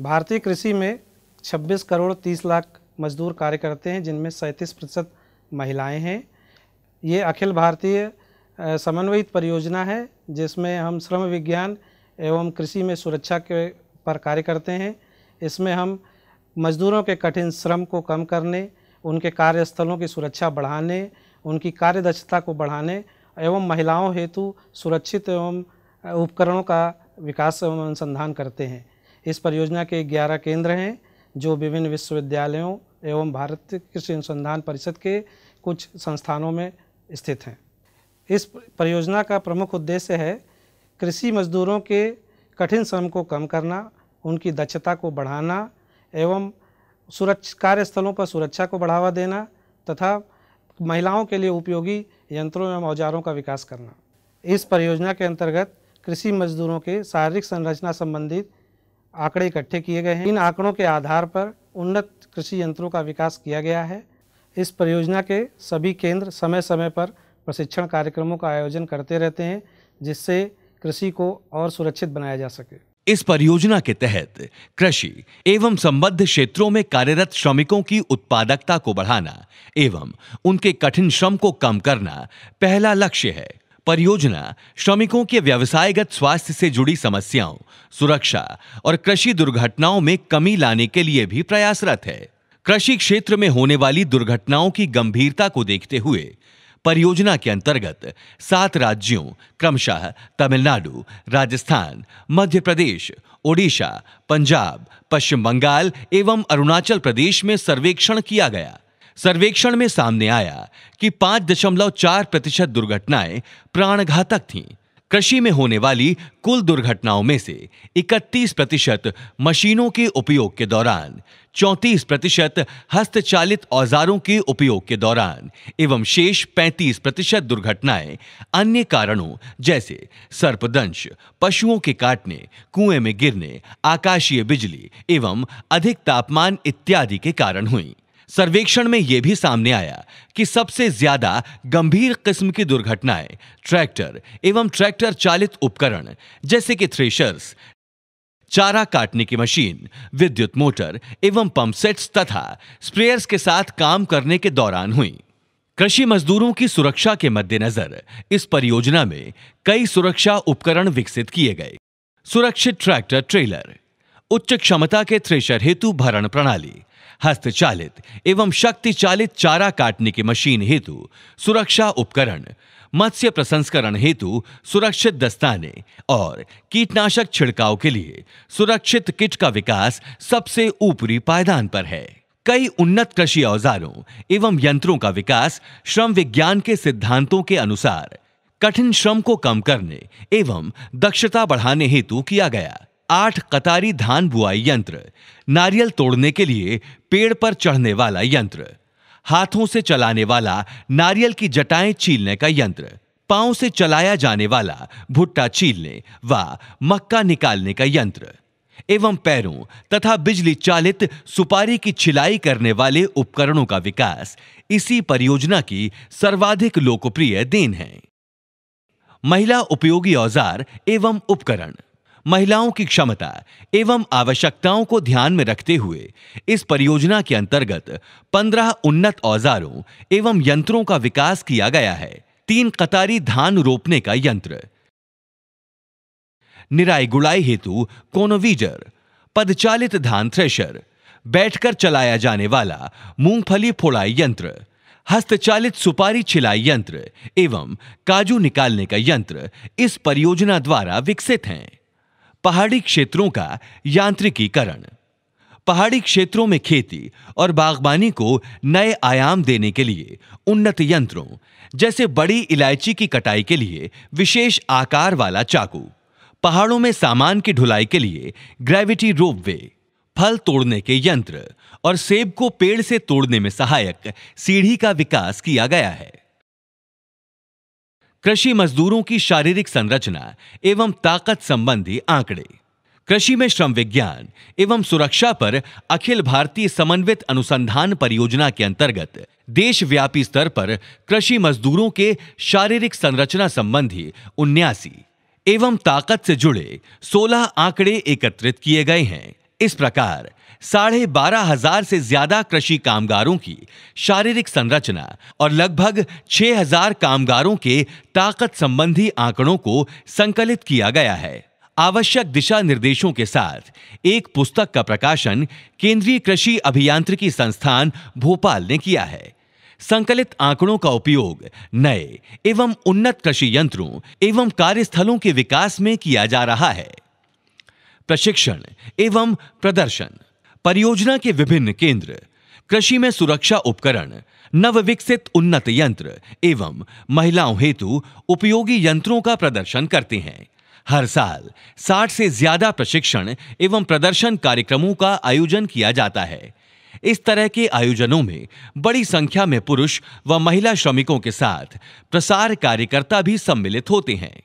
भारतीय कृषि में 26 करोड़ 30 लाख मजदूर कार्य करते हैं जिनमें सैंतीस प्रतिशत महिलाएँ हैं ये अखिल भारतीय समन्वयित परियोजना है जिसमें हम श्रम विज्ञान एवं कृषि में सुरक्षा के पर कार्य करते हैं इसमें हम मजदूरों के कठिन श्रम को कम करने उनके कार्यस्थलों की सुरक्षा बढ़ाने उनकी कार्यदक्षता को बढ़ाने एवं महिलाओं हेतु सुरक्षित एवं उपकरणों का विकास एवं अनुसंधान करते हैं इस परियोजना के 11 केंद्र हैं जो विभिन्न विश्वविद्यालयों एवं भारत कृषि अनुसंधान परिषद के कुछ संस्थानों में स्थित हैं इस परियोजना का प्रमुख उद्देश्य है कृषि मजदूरों के कठिन श्रम को कम करना उनकी दक्षता को बढ़ाना एवं सुरक्ष कार्यस्थलों पर सुरक्षा को बढ़ावा देना तथा महिलाओं के लिए उपयोगी यंत्रों एवं औजारों का विकास करना इस परियोजना के अंतर्गत कृषि मजदूरों के शारीरिक संरचना संबंधित आंकड़े इकट्ठे किए गए हैं इन आंकड़ों के आधार पर उन्नत कृषि यंत्रों का विकास किया गया है इस परियोजना के सभी केंद्र समय समय पर प्रशिक्षण कार्यक्रमों का आयोजन करते रहते हैं जिससे कृषि को और सुरक्षित बनाया जा सके इस परियोजना के तहत कृषि एवं संबद्ध क्षेत्रों में कार्यरत श्रमिकों की उत्पादकता को बढ़ाना एवं उनके कठिन श्रम को कम करना पहला लक्ष्य है परियोजना श्रमिकों के व्यवसायगत स्वास्थ्य से जुड़ी समस्याओं सुरक्षा और कृषि दुर्घटनाओं में कमी लाने के लिए भी प्रयासरत है कृषि क्षेत्र में होने वाली दुर्घटनाओं की गंभीरता को देखते हुए परियोजना के अंतर्गत सात राज्यों क्रमशः तमिलनाडु राजस्थान मध्य प्रदेश ओडिशा पंजाब पश्चिम बंगाल एवं अरुणाचल प्रदेश में सर्वेक्षण किया गया सर्वेक्षण में सामने आया कि पांच दशमलव चार प्रतिशत दुर्घटनाएं प्राणघातक थीं कृषि में होने वाली कुल दुर्घटनाओं में से 31 प्रतिशत मशीनों के उपयोग के दौरान 34 प्रतिशत हस्तचालित औजारों के उपयोग के दौरान एवं शेष 35 प्रतिशत दुर्घटनाएं अन्य कारणों जैसे सर्पदंश पशुओं के काटने कुएं में गिरने आकाशीय बिजली एवं अधिक तापमान इत्यादि के कारण हुई सर्वेक्षण में यह भी सामने आया कि सबसे ज्यादा गंभीर किस्म की दुर्घटनाएं ट्रैक्टर एवं ट्रैक्टर चालित उपकरण जैसे कि थ्रेशर्स चारा काटने की मशीन विद्युत मोटर एवं पंप सेट्स तथा स्प्रेयर्स के साथ काम करने के दौरान हुई कृषि मजदूरों की सुरक्षा के मद्देनजर इस परियोजना में कई सुरक्षा उपकरण विकसित किए गए सुरक्षित ट्रैक्टर ट्रेलर उच्च क्षमता के थ्रेशर हेतु भरण प्रणाली हस्तचालित एवं शक्ति चालित चारा काटने की मशीन हेतु सुरक्षा उपकरण मत्स्य प्रसंस्करण हेतु सुरक्षित दस्ताने और कीटनाशक छिड़काव के लिए सुरक्षित किट का विकास सबसे ऊपरी पायदान पर है कई उन्नत कृषि औजारों एवं यंत्रों का विकास श्रम विज्ञान के सिद्धांतों के अनुसार कठिन श्रम को कम करने एवं दक्षता बढ़ाने हेतु किया गया आठ कतारी धान बुआई यंत्र नारियल तोड़ने के लिए पेड़ पर चढ़ने वाला यंत्र हाथों से चलाने वाला नारियल की जटाएं छीलने का यंत्र पांव से चलाया जाने वाला भुट्टा छीलने व मक्का निकालने का यंत्र एवं पैरों तथा बिजली चालित सुपारी की छिलाई करने वाले उपकरणों का विकास इसी परियोजना की सर्वाधिक लोकप्रिय देन है महिला उपयोगी औजार एवं उपकरण महिलाओं की क्षमता एवं आवश्यकताओं को ध्यान में रखते हुए इस परियोजना के अंतर्गत पंद्रह उन्नत औजारों एवं यंत्रों का विकास किया गया है तीन कतारी धान रोपने का यंत्र निराई गुड़ाई हेतु कोनोवीजर पदचालित धान थ्रेशर बैठकर चलाया जाने वाला मूंगफली फोड़ाई यंत्र हस्तचालित सुपारी छिलाई यंत्र एवं काजू निकालने का यंत्र इस परियोजना द्वारा विकसित हैं पहाड़ी क्षेत्रों का यांत्रिकीकरण पहाड़ी क्षेत्रों में खेती और बागबानी को नए आयाम देने के लिए उन्नत यंत्रों जैसे बड़ी इलायची की कटाई के लिए विशेष आकार वाला चाकू पहाड़ों में सामान की ढुलाई के लिए ग्रेविटी रोप वे फल तोड़ने के यंत्र और सेब को पेड़ से तोड़ने में सहायक सीढ़ी का विकास किया गया है कृषि मजदूरों की शारीरिक संरचना एवं ताकत संबंधी आंकड़े कृषि में श्रम विज्ञान एवं सुरक्षा पर अखिल भारतीय समन्वित अनुसंधान परियोजना के अंतर्गत देशव्यापी स्तर पर कृषि मजदूरों के शारीरिक संरचना संबंधी उन्यासी एवं ताकत से जुड़े 16 आंकड़े एकत्रित किए गए हैं इस प्रकार साढ़े बारह हजार से ज्यादा कृषि कामगारों की शारीरिक संरचना और लगभग छह हजार कामगारों के ताकत संबंधी आंकड़ों को संकलित किया गया है आवश्यक दिशा निर्देशों के साथ एक पुस्तक का प्रकाशन केंद्रीय कृषि अभियांत्रिकी संस्थान भोपाल ने किया है संकलित आंकड़ों का उपयोग नए एवं उन्नत कृषि यंत्रों एवं कार्यस्थलों के विकास में किया जा रहा है प्रशिक्षण एवं प्रदर्शन परियोजना के विभिन्न केंद्र कृषि में सुरक्षा उपकरण नव विकसित उन्नत यंत्र एवं महिलाओं हेतु उपयोगी यंत्रों का प्रदर्शन करते हैं हर साल 60 से ज्यादा प्रशिक्षण एवं प्रदर्शन कार्यक्रमों का आयोजन किया जाता है इस तरह के आयोजनों में बड़ी संख्या में पुरुष व महिला श्रमिकों के साथ प्रसार कार्यकर्ता भी सम्मिलित होते हैं